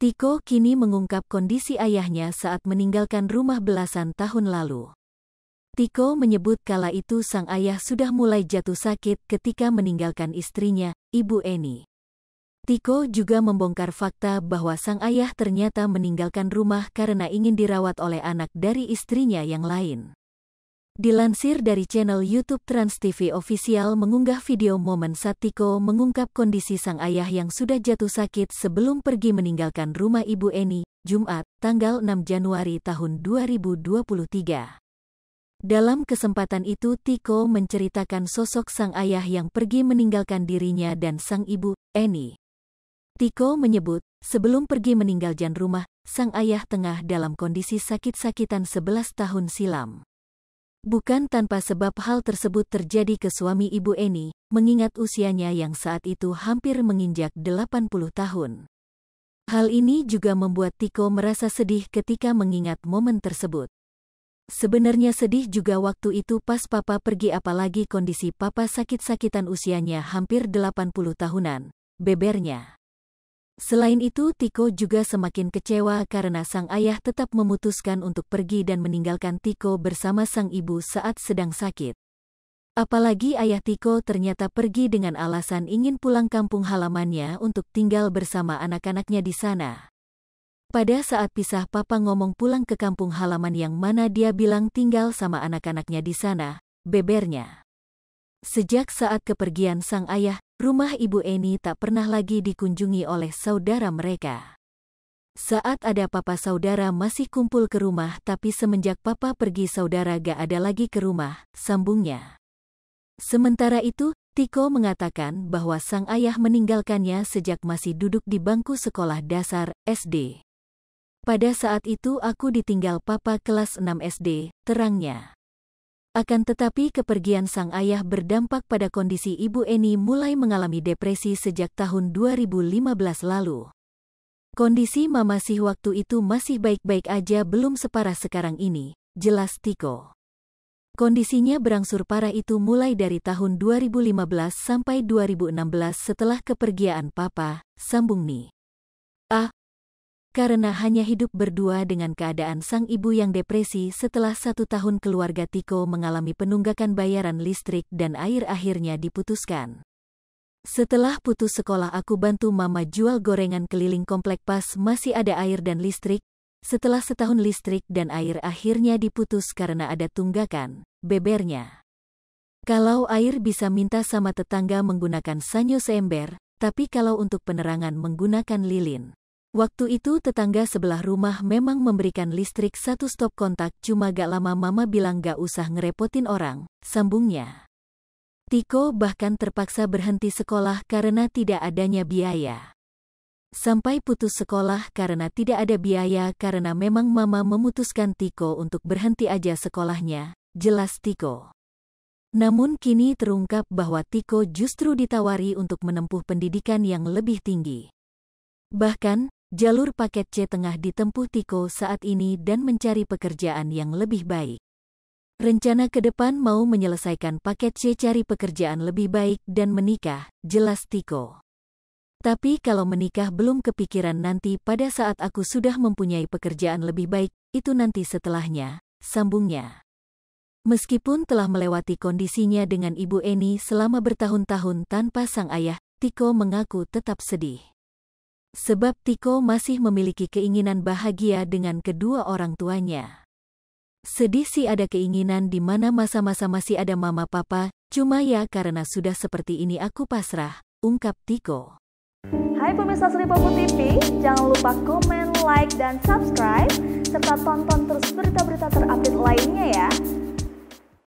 Tiko kini mengungkap kondisi ayahnya saat meninggalkan rumah belasan tahun lalu. Tiko menyebut kala itu sang ayah sudah mulai jatuh sakit ketika meninggalkan istrinya, Ibu Eni. Tiko juga membongkar fakta bahwa sang ayah ternyata meninggalkan rumah karena ingin dirawat oleh anak dari istrinya yang lain. Dilansir dari channel YouTube TransTV TV Official mengunggah video momen saat Tiko mengungkap kondisi sang ayah yang sudah jatuh sakit sebelum pergi meninggalkan rumah ibu Eni, Jumat, tanggal 6 Januari tahun 2023. Dalam kesempatan itu Tiko menceritakan sosok sang ayah yang pergi meninggalkan dirinya dan sang ibu, Eni. Tiko menyebut, sebelum pergi meninggal meninggalkan rumah, sang ayah tengah dalam kondisi sakit-sakitan 11 tahun silam. Bukan tanpa sebab hal tersebut terjadi ke suami ibu Eni, mengingat usianya yang saat itu hampir menginjak 80 tahun. Hal ini juga membuat Tiko merasa sedih ketika mengingat momen tersebut. Sebenarnya sedih juga waktu itu pas papa pergi apalagi kondisi papa sakit-sakitan usianya hampir 80 tahunan, bebernya. Selain itu, Tiko juga semakin kecewa karena sang ayah tetap memutuskan untuk pergi dan meninggalkan Tiko bersama sang ibu saat sedang sakit. Apalagi ayah Tiko ternyata pergi dengan alasan ingin pulang kampung halamannya untuk tinggal bersama anak-anaknya di sana. Pada saat pisah papa ngomong pulang ke kampung halaman yang mana dia bilang tinggal sama anak-anaknya di sana, bebernya. Sejak saat kepergian sang ayah, rumah ibu Eni tak pernah lagi dikunjungi oleh saudara mereka. Saat ada papa saudara masih kumpul ke rumah tapi semenjak papa pergi saudara gak ada lagi ke rumah, sambungnya. Sementara itu, Tiko mengatakan bahwa sang ayah meninggalkannya sejak masih duduk di bangku sekolah dasar, SD. Pada saat itu aku ditinggal papa kelas 6 SD, terangnya. Akan tetapi kepergian sang ayah berdampak pada kondisi ibu Eni mulai mengalami depresi sejak tahun 2015 lalu. Kondisi Mama Sih waktu itu masih baik-baik aja belum separah sekarang ini, jelas Tiko. Kondisinya berangsur parah itu mulai dari tahun 2015 sampai 2016 setelah kepergian Papa, sambung nih. Ah, karena hanya hidup berdua dengan keadaan sang ibu yang depresi setelah satu tahun keluarga Tiko mengalami penunggakan bayaran listrik dan air akhirnya diputuskan. Setelah putus sekolah aku bantu mama jual gorengan keliling komplek pas masih ada air dan listrik, setelah setahun listrik dan air akhirnya diputus karena ada tunggakan, bebernya. Kalau air bisa minta sama tetangga menggunakan sanyo seember, tapi kalau untuk penerangan menggunakan lilin. Waktu itu tetangga sebelah rumah memang memberikan listrik satu stop kontak cuma gak lama mama bilang gak usah ngerepotin orang, sambungnya. Tiko bahkan terpaksa berhenti sekolah karena tidak adanya biaya. Sampai putus sekolah karena tidak ada biaya karena memang mama memutuskan Tiko untuk berhenti aja sekolahnya, jelas Tiko. Namun kini terungkap bahwa Tiko justru ditawari untuk menempuh pendidikan yang lebih tinggi. Bahkan, Jalur paket C tengah ditempuh Tiko saat ini dan mencari pekerjaan yang lebih baik. Rencana ke depan mau menyelesaikan paket C cari pekerjaan lebih baik dan menikah, jelas Tiko. Tapi kalau menikah belum kepikiran nanti pada saat aku sudah mempunyai pekerjaan lebih baik, itu nanti setelahnya, sambungnya. Meskipun telah melewati kondisinya dengan Ibu Eni selama bertahun-tahun tanpa sang ayah, Tiko mengaku tetap sedih. Sebab Tiko masih memiliki keinginan bahagia dengan kedua orang tuanya. Sedih sih ada keinginan di mana masa-masa masih ada mama papa, cuma ya karena sudah seperti ini aku pasrah, ungkap Tiko. Hai pemirsa Seripopo TV, jangan lupa komen, like, dan subscribe, serta tonton terus berita-berita terupdate lainnya ya.